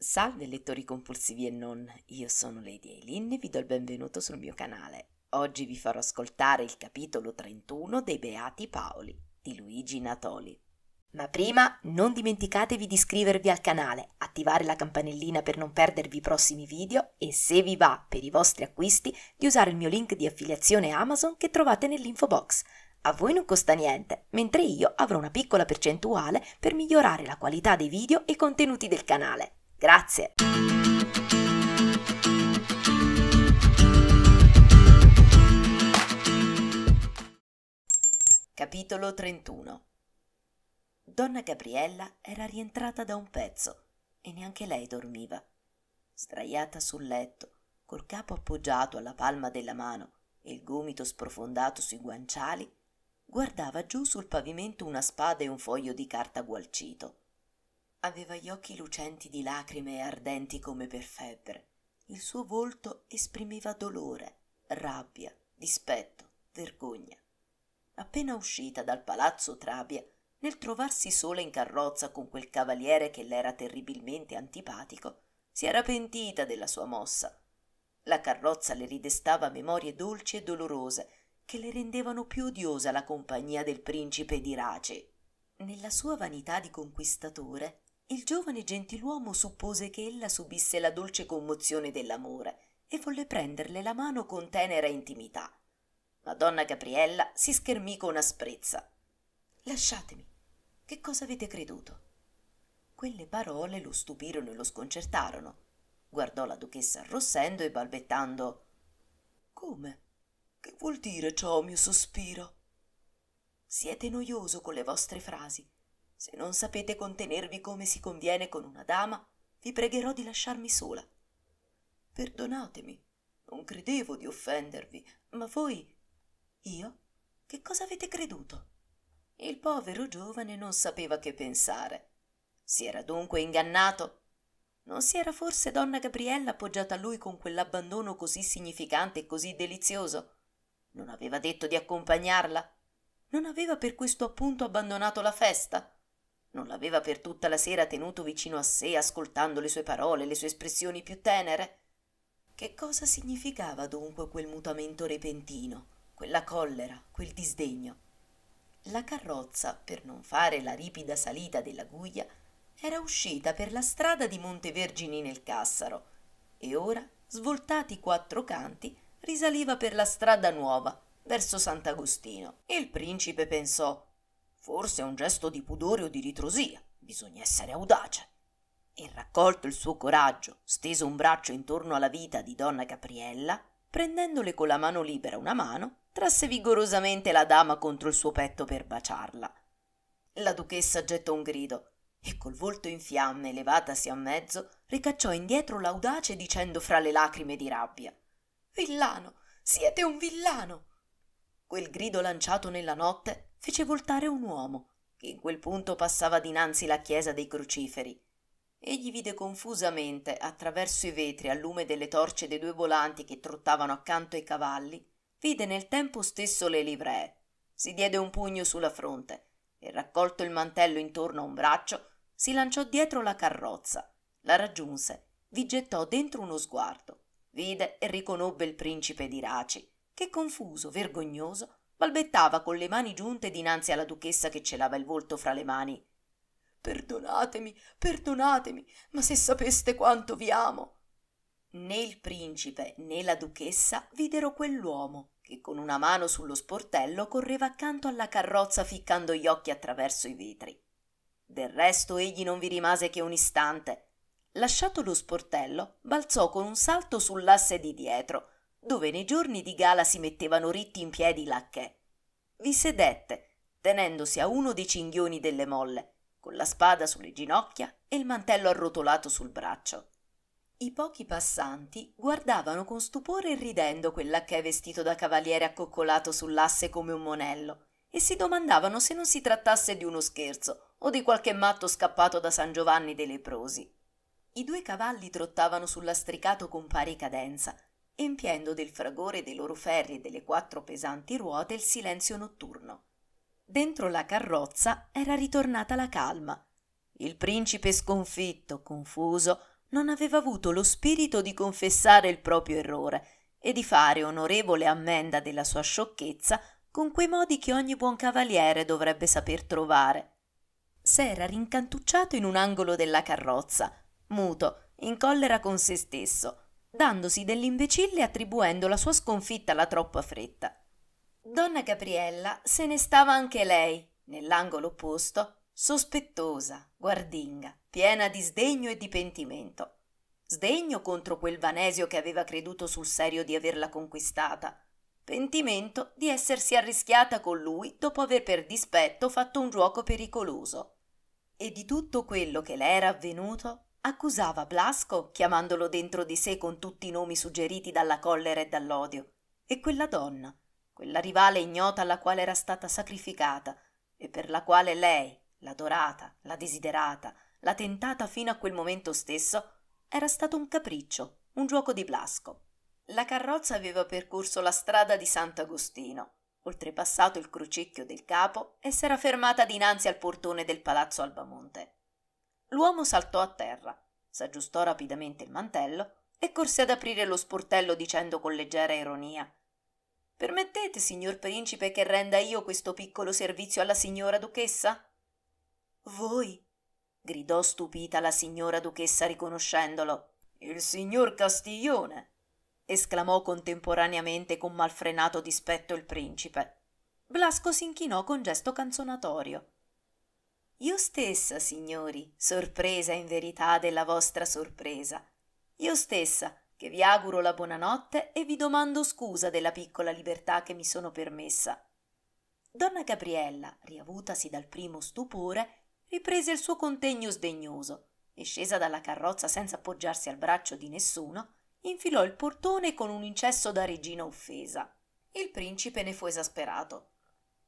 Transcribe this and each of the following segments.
Salve lettori compulsivi e non, io sono Lady Eileen e vi do il benvenuto sul mio canale. Oggi vi farò ascoltare il capitolo 31 dei Beati Paoli di Luigi Natoli. Ma prima non dimenticatevi di iscrivervi al canale, attivare la campanellina per non perdervi i prossimi video e se vi va per i vostri acquisti di usare il mio link di affiliazione Amazon che trovate nell'info box. A voi non costa niente, mentre io avrò una piccola percentuale per migliorare la qualità dei video e contenuti del canale. Grazie. Capitolo 31 Donna Gabriella era rientrata da un pezzo e neanche lei dormiva. Sdraiata sul letto, col capo appoggiato alla palma della mano e il gomito sprofondato sui guanciali, guardava giù sul pavimento una spada e un foglio di carta gualcito. Aveva gli occhi lucenti di lacrime e ardenti come per febbre. Il suo volto esprimeva dolore, rabbia, dispetto, vergogna. Appena uscita dal palazzo Trabia, nel trovarsi sola in carrozza con quel cavaliere che le era terribilmente antipatico, si era pentita della sua mossa. La carrozza le ridestava memorie dolci e dolorose che le rendevano più odiosa la compagnia del principe di Race. Nella sua vanità di conquistatore il giovane gentiluomo suppose che ella subisse la dolce commozione dell'amore e volle prenderle la mano con tenera intimità ma donna gabriella si schermì con asprezza lasciatemi che cosa avete creduto quelle parole lo stupirono e lo sconcertarono guardò la duchessa arrossendo e balbettando come che vuol dire ciò mio sospiro siete noioso con le vostre frasi se non sapete contenervi come si conviene con una dama, vi pregherò di lasciarmi sola. Perdonatemi, non credevo di offendervi, ma voi... Io? Che cosa avete creduto? Il povero giovane non sapeva che pensare. Si era dunque ingannato? Non si era forse donna Gabriella appoggiata a lui con quell'abbandono così significante e così delizioso? Non aveva detto di accompagnarla? Non aveva per questo appunto abbandonato la festa? non l'aveva per tutta la sera tenuto vicino a sé, ascoltando le sue parole, le sue espressioni più tenere? Che cosa significava dunque quel mutamento repentino, quella collera, quel disdegno? La carrozza, per non fare la ripida salita della Guglia, era uscita per la strada di Montevergini nel Cassaro e ora, svoltati quattro canti, risaliva per la strada nuova, verso Sant'Agostino. Il principe pensò Forse è un gesto di pudore o di ritrosia, bisogna essere audace. E raccolto il suo coraggio, steso un braccio intorno alla vita di donna Gabriella, prendendole con la mano libera una mano, trasse vigorosamente la dama contro il suo petto per baciarla. La duchessa gettò un grido e col volto in fiamme, levatasi a mezzo, ricacciò indietro l'audace dicendo fra le lacrime di rabbia: Villano, siete un villano! Quel grido lanciato nella notte fece voltare un uomo che in quel punto passava dinanzi la chiesa dei crociferi. Egli vide confusamente, attraverso i vetri al lume delle torce dei due volanti che trottavano accanto ai cavalli, vide nel tempo stesso le livree. Si diede un pugno sulla fronte e, raccolto il mantello intorno a un braccio, si lanciò dietro la carrozza, la raggiunse, vi gettò dentro uno sguardo, vide e riconobbe il principe di Raci, che confuso, vergognoso, balbettava con le mani giunte dinanzi alla duchessa che celava il volto fra le mani perdonatemi perdonatemi ma se sapeste quanto vi amo né il principe né la duchessa videro quell'uomo che con una mano sullo sportello correva accanto alla carrozza ficcando gli occhi attraverso i vetri del resto egli non vi rimase che un istante lasciato lo sportello balzò con un salto sull'asse di dietro dove nei giorni di gala si mettevano ritti in piedi i lacchè. Vi sedette, tenendosi a uno dei cinghioni delle molle, con la spada sulle ginocchia e il mantello arrotolato sul braccio. I pochi passanti guardavano con stupore e ridendo quel lacchè vestito da cavaliere accoccolato sull'asse come un monello e si domandavano se non si trattasse di uno scherzo o di qualche matto scappato da San Giovanni dei Leprosi. I due cavalli trottavano sull'astricato con pari cadenza, empiendo del fragore dei loro ferri e delle quattro pesanti ruote il silenzio notturno. Dentro la carrozza era ritornata la calma. Il principe sconfitto, confuso, non aveva avuto lo spirito di confessare il proprio errore e di fare onorevole ammenda della sua sciocchezza con quei modi che ogni buon cavaliere dovrebbe saper trovare. S'era rincantucciato in un angolo della carrozza, muto, in collera con se stesso, dandosi dell'imbecille attribuendo la sua sconfitta alla troppa fretta. Donna Gabriella se ne stava anche lei, nell'angolo opposto, sospettosa, guardinga, piena di sdegno e di pentimento. Sdegno contro quel Vanesio che aveva creduto sul serio di averla conquistata, pentimento di essersi arrischiata con lui dopo aver per dispetto fatto un gioco pericoloso. E di tutto quello che le era avvenuto accusava Blasco chiamandolo dentro di sé con tutti i nomi suggeriti dalla collera e dall'odio, e quella donna, quella rivale ignota alla quale era stata sacrificata e per la quale lei, l'adorata, la desiderata, la tentata fino a quel momento stesso, era stato un capriccio, un gioco di Blasco. La carrozza aveva percorso la strada di Sant'Agostino, oltrepassato il crocicchio del capo e s'era fermata dinanzi al portone del palazzo Albamonte. L'uomo saltò a terra, s'aggiustò rapidamente il mantello e corse ad aprire lo sportello dicendo con leggera ironia Permettete, signor principe, che renda io questo piccolo servizio alla signora duchessa? Voi? gridò stupita la signora duchessa riconoscendolo. Il signor Castiglione! esclamò contemporaneamente con malfrenato dispetto il principe. Blasco s'inchinò con gesto canzonatorio. Io stessa, signori, sorpresa in verità della vostra sorpresa. Io stessa, che vi auguro la buonanotte e vi domando scusa della piccola libertà che mi sono permessa. Donna Gabriella, riavutasi dal primo stupore, riprese il suo contegno sdegnoso e, scesa dalla carrozza senza appoggiarsi al braccio di nessuno, infilò il portone con un incesso da regina offesa. Il principe ne fu esasperato.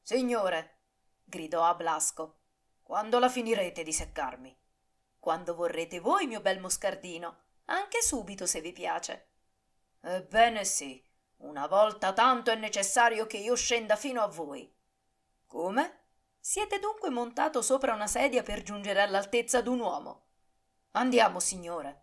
Signore, gridò a Blasco, quando la finirete di seccarmi? Quando vorrete voi, mio bel moscardino, anche subito se vi piace. Ebbene sì, una volta tanto è necessario che io scenda fino a voi. Come? Siete dunque montato sopra una sedia per giungere all'altezza d'un uomo. Andiamo, signore.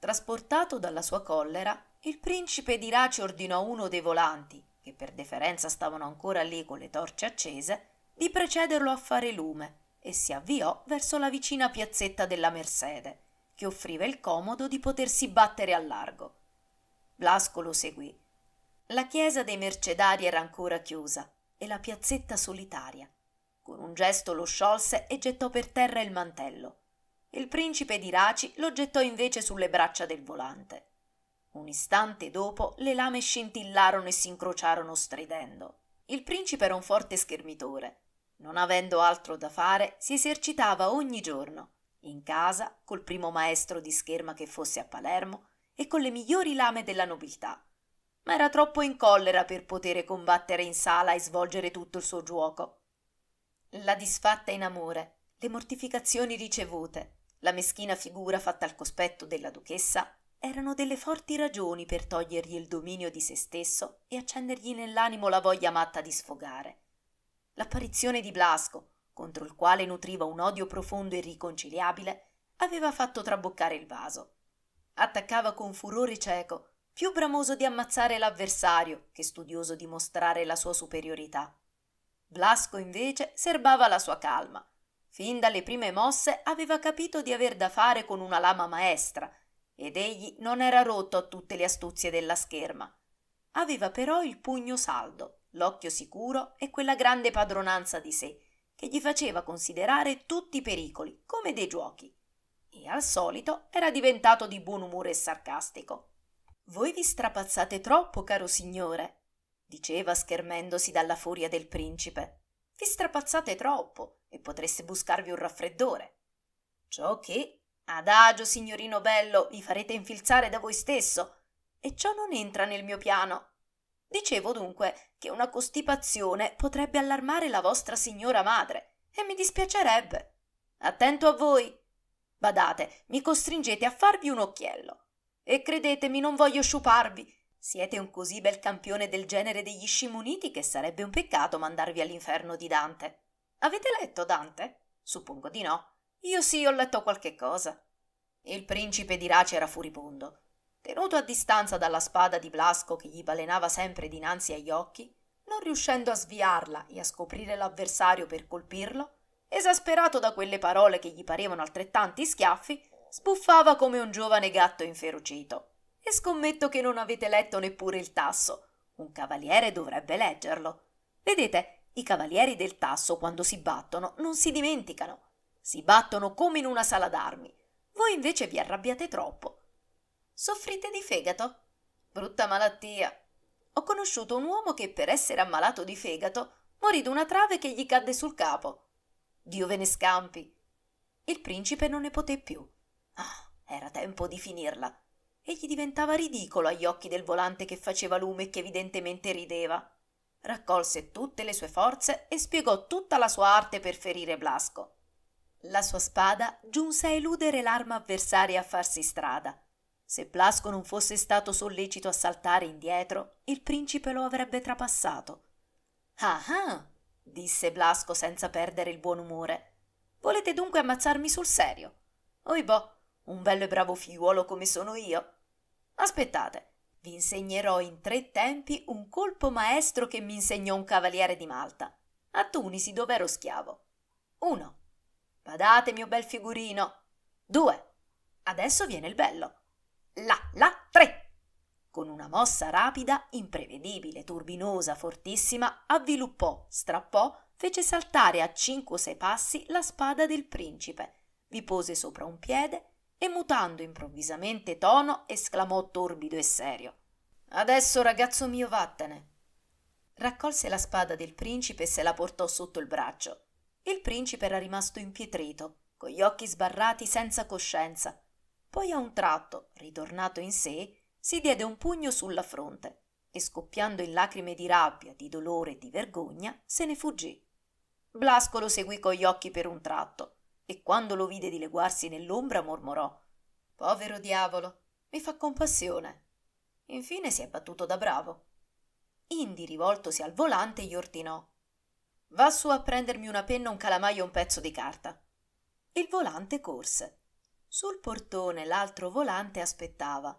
Trasportato dalla sua collera, il principe di Raci ordinò a uno dei volanti, che per deferenza stavano ancora lì con le torce accese, di precederlo a fare lume e si avviò verso la vicina piazzetta della Mercede, che offriva il comodo di potersi battere al largo. Blasco lo seguì. La chiesa dei Mercedari era ancora chiusa e la piazzetta solitaria. Con un gesto lo sciolse e gettò per terra il mantello. Il principe di Raci lo gettò invece sulle braccia del volante. Un istante dopo le lame scintillarono e si incrociarono stridendo. Il principe era un forte schermitore non avendo altro da fare, si esercitava ogni giorno, in casa, col primo maestro di scherma che fosse a Palermo e con le migliori lame della nobiltà. Ma era troppo in collera per poter combattere in sala e svolgere tutto il suo giuoco. La disfatta in amore, le mortificazioni ricevute, la meschina figura fatta al cospetto della duchessa erano delle forti ragioni per togliergli il dominio di se stesso e accendergli nell'animo la voglia matta di sfogare l'apparizione di Blasco, contro il quale nutriva un odio profondo e irriconciliabile, aveva fatto traboccare il vaso. Attaccava con furore cieco, più bramoso di ammazzare l'avversario che studioso di mostrare la sua superiorità. Blasco invece serbava la sua calma. Fin dalle prime mosse aveva capito di aver da fare con una lama maestra ed egli non era rotto a tutte le astuzie della scherma. Aveva però il pugno saldo l'occhio sicuro e quella grande padronanza di sé che gli faceva considerare tutti i pericoli come dei giochi. E al solito era diventato di buon umore e sarcastico. Voi vi strapazzate troppo, caro signore, diceva schermendosi dalla furia del principe. Vi strapazzate troppo e potreste buscarvi un raffreddore. Ciò che, adagio, signorino bello, vi farete infilzare da voi stesso, e ciò non entra nel mio piano. Dicevo dunque che una costipazione potrebbe allarmare la vostra signora madre e mi dispiacerebbe. Attento a voi. Badate, mi costringete a farvi un occhiello. E credetemi, non voglio sciuparvi. Siete un così bel campione del genere degli scimuniti che sarebbe un peccato mandarvi all'inferno di Dante. Avete letto Dante? Suppongo di no. Io sì, ho letto qualche cosa. Il principe di Race era furibondo. Tenuto a distanza dalla spada di Blasco che gli balenava sempre dinanzi agli occhi, non riuscendo a sviarla e a scoprire l'avversario per colpirlo, esasperato da quelle parole che gli parevano altrettanti schiaffi, sbuffava come un giovane gatto inferocito. E scommetto che non avete letto neppure il tasso. Un cavaliere dovrebbe leggerlo. Vedete, i cavalieri del tasso quando si battono non si dimenticano. Si battono come in una sala d'armi. Voi invece vi arrabbiate troppo Soffrite di fegato? Brutta malattia. Ho conosciuto un uomo che per essere ammalato di fegato morì d'una trave che gli cadde sul capo. Dio ve ne scampi. Il principe non ne poté più. Ah, era tempo di finirla. Egli diventava ridicolo agli occhi del volante che faceva lume e che evidentemente rideva. Raccolse tutte le sue forze e spiegò tutta la sua arte per ferire Blasco. La sua spada giunse a eludere l'arma avversaria a farsi strada. Se Blasco non fosse stato sollecito a saltare indietro, il principe lo avrebbe trapassato. Ah ah! disse Blasco senza perdere il buon umore. Volete dunque ammazzarmi sul serio? Oibò, boh, un bello e bravo figliuolo come sono io. Aspettate, vi insegnerò in tre tempi un colpo maestro che mi insegnò un cavaliere di Malta. A Tunisi dov'ero schiavo. 1. Badate, mio bel figurino. 2. Adesso viene il bello. La, là, tre! Con una mossa rapida, imprevedibile, turbinosa, fortissima, avviluppò, strappò, fece saltare a cinque o sei passi la spada del principe, vi pose sopra un piede e, mutando improvvisamente tono, esclamò torbido e serio. Adesso, ragazzo mio, vattene. Raccolse la spada del principe e se la portò sotto il braccio. Il principe era rimasto impietrito, con gli occhi sbarrati senza coscienza, poi a un tratto ritornato in sé si diede un pugno sulla fronte e scoppiando in lacrime di rabbia di dolore e di vergogna se ne fuggì blasco lo seguì con gli occhi per un tratto e quando lo vide dileguarsi nell'ombra mormorò povero diavolo mi fa compassione infine si è battuto da bravo indi rivoltosi al volante gli ordinò va su a prendermi una penna un calamaio e un pezzo di carta il volante corse sul portone l'altro volante aspettava.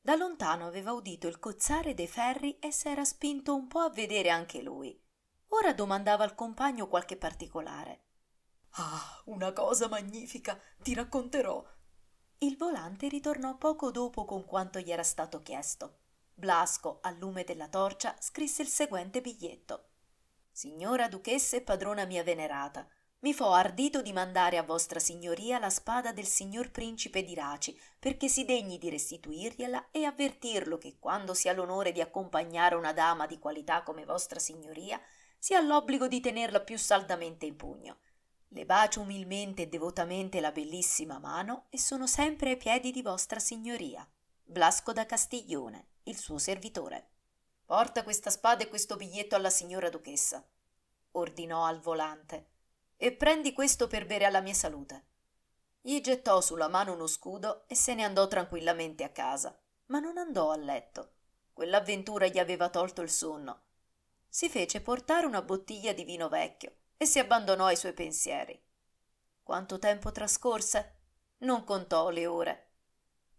Da lontano aveva udito il cozzare dei ferri e s'era spinto un po' a vedere anche lui. Ora domandava al compagno qualche particolare. Ah, una cosa magnifica, ti racconterò. Il volante ritornò poco dopo con quanto gli era stato chiesto. Blasco, al lume della torcia, scrisse il seguente biglietto. Signora duchessa e padrona mia venerata, mi fo ardito di mandare a vostra signoria la spada del signor principe di Raci, perché si degni di restituirgliela e avvertirlo che quando si ha l'onore di accompagnare una dama di qualità come vostra signoria, si ha l'obbligo di tenerla più saldamente in pugno. Le bacio umilmente e devotamente la bellissima mano e sono sempre ai piedi di vostra signoria. Blasco da Castiglione, il suo servitore. Porta questa spada e questo biglietto alla signora duchessa, ordinò al volante e prendi questo per bere alla mia salute. Gli gettò sulla mano uno scudo e se ne andò tranquillamente a casa, ma non andò a letto. Quell'avventura gli aveva tolto il sonno. Si fece portare una bottiglia di vino vecchio e si abbandonò ai suoi pensieri. Quanto tempo trascorse? Non contò le ore.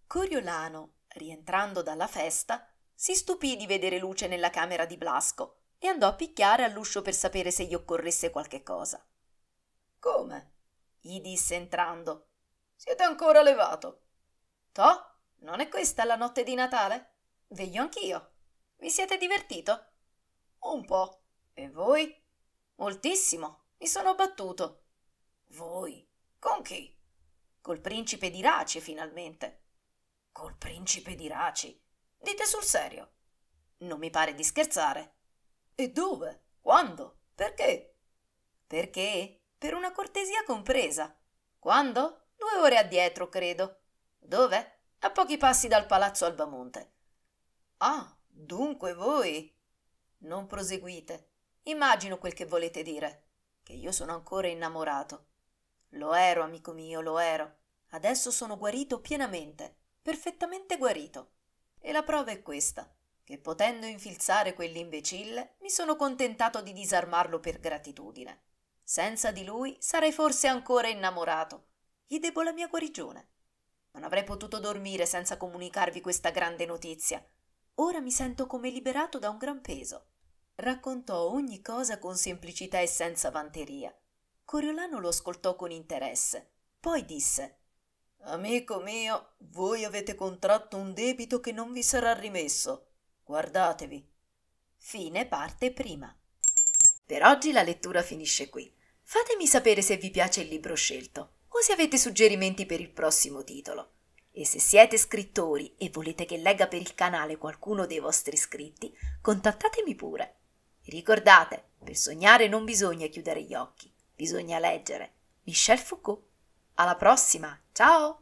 Coriolano, rientrando dalla festa, si stupì di vedere luce nella camera di Blasco e andò a picchiare all'uscio per sapere se gli occorresse qualche cosa come gli disse entrando siete ancora levato to non è questa la notte di natale veglio anch'io vi siete divertito un po e voi moltissimo mi sono battuto voi con chi col principe di raci finalmente col principe di raci dite sul serio non mi pare di scherzare e dove quando perché perché per una cortesia compresa. Quando? Due ore addietro, credo. Dove? A pochi passi dal palazzo Albamonte. Ah, dunque voi. Non proseguite. Immagino quel che volete dire. Che io sono ancora innamorato. Lo ero, amico mio, lo ero. Adesso sono guarito pienamente, perfettamente guarito. E la prova è questa, che potendo infilzare quell'imbecille, mi sono contentato di disarmarlo per gratitudine. Senza di lui sarei forse ancora innamorato. Gli debbo la mia guarigione. Non avrei potuto dormire senza comunicarvi questa grande notizia. Ora mi sento come liberato da un gran peso. Raccontò ogni cosa con semplicità e senza vanteria. Coriolano lo ascoltò con interesse. Poi disse Amico mio, voi avete contratto un debito che non vi sarà rimesso. Guardatevi. Fine parte prima. Per oggi la lettura finisce qui. Fatemi sapere se vi piace il libro scelto o se avete suggerimenti per il prossimo titolo. E se siete scrittori e volete che legga per il canale qualcuno dei vostri iscritti, contattatemi pure. Ricordate, per sognare non bisogna chiudere gli occhi, bisogna leggere. Michel Foucault. Alla prossima, ciao!